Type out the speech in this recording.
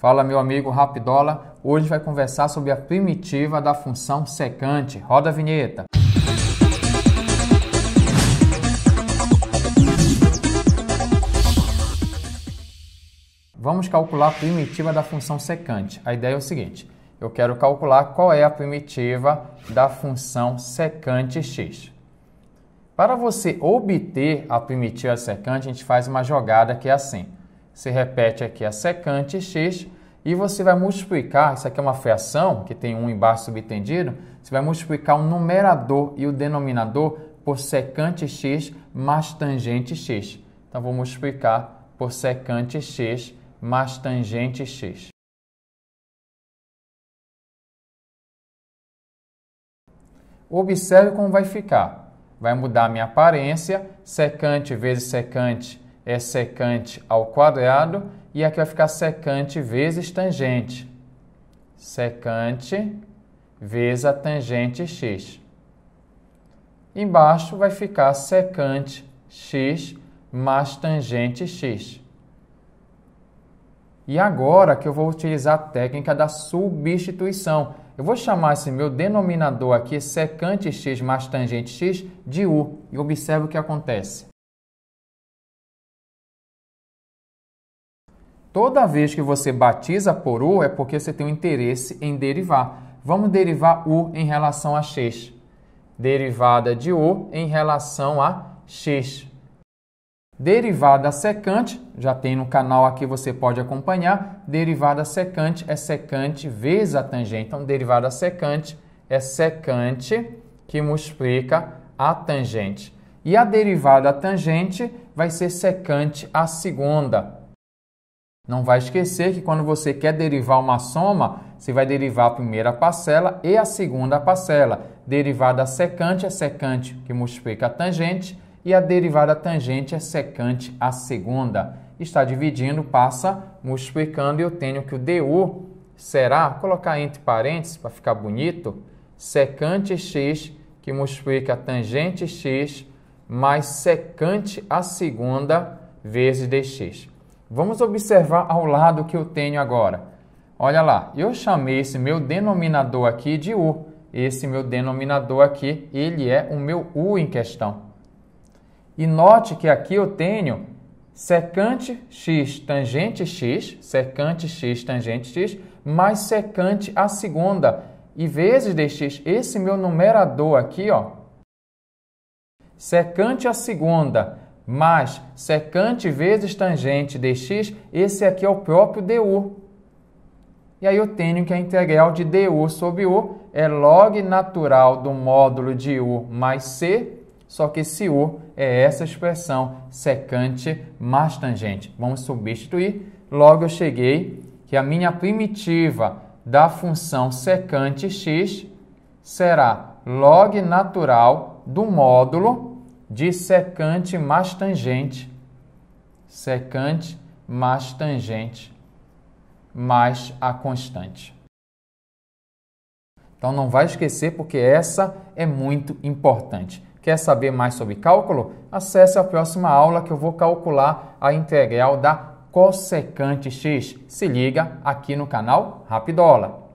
Fala, meu amigo Rapidola. Hoje vai conversar sobre a primitiva da função secante. Roda a vinheta. Vamos calcular a primitiva da função secante. A ideia é o seguinte: eu quero calcular qual é a primitiva da função secante x. Para você obter a primitiva secante, a gente faz uma jogada que é assim se repete aqui a secante x, e você vai multiplicar, isso aqui é uma fração, que tem um embaixo subtendido, você vai multiplicar o numerador e o denominador por secante x mais tangente x. Então, vou multiplicar por secante x mais tangente x. Observe como vai ficar. Vai mudar a minha aparência, secante vezes secante é secante ao quadrado e aqui vai ficar secante vezes tangente. Secante vezes a tangente x. Embaixo vai ficar secante x mais tangente x. E agora que eu vou utilizar a técnica da substituição. Eu vou chamar esse meu denominador aqui, secante x mais tangente x, de u. E observe o que acontece. Toda vez que você batiza por U, é porque você tem um interesse em derivar. Vamos derivar U em relação a X. Derivada de U em relação a X. Derivada secante, já tem no canal aqui, você pode acompanhar. Derivada secante é secante vezes a tangente. Então, derivada secante é secante que multiplica a tangente. E a derivada tangente vai ser secante a segunda. Não vai esquecer que quando você quer derivar uma soma, você vai derivar a primeira parcela e a segunda parcela. Derivada secante é secante que multiplica a tangente e a derivada tangente é secante a segunda. Está dividindo, passa multiplicando e eu tenho que o du será, colocar entre parênteses para ficar bonito, secante x que multiplica a tangente x mais secante a segunda vezes dx. Vamos observar ao lado que eu tenho agora. Olha lá, eu chamei esse meu denominador aqui de U. Esse meu denominador aqui, ele é o meu U em questão. E note que aqui eu tenho secante x tangente x, secante x tangente x, mais secante a segunda, e vezes dx, esse meu numerador aqui, ó, secante a segunda, mas secante vezes tangente dx, esse aqui é o próprio du. E aí eu tenho que a integral de du sobre u é log natural do módulo de u mais c, só que esse u é essa expressão secante mais tangente. Vamos substituir. Logo eu cheguei que a minha primitiva da função secante x será log natural do módulo de secante mais tangente, secante mais tangente, mais a constante. Então não vai esquecer porque essa é muito importante. Quer saber mais sobre cálculo? Acesse a próxima aula que eu vou calcular a integral da cossecante x. Se liga aqui no canal Rapidola.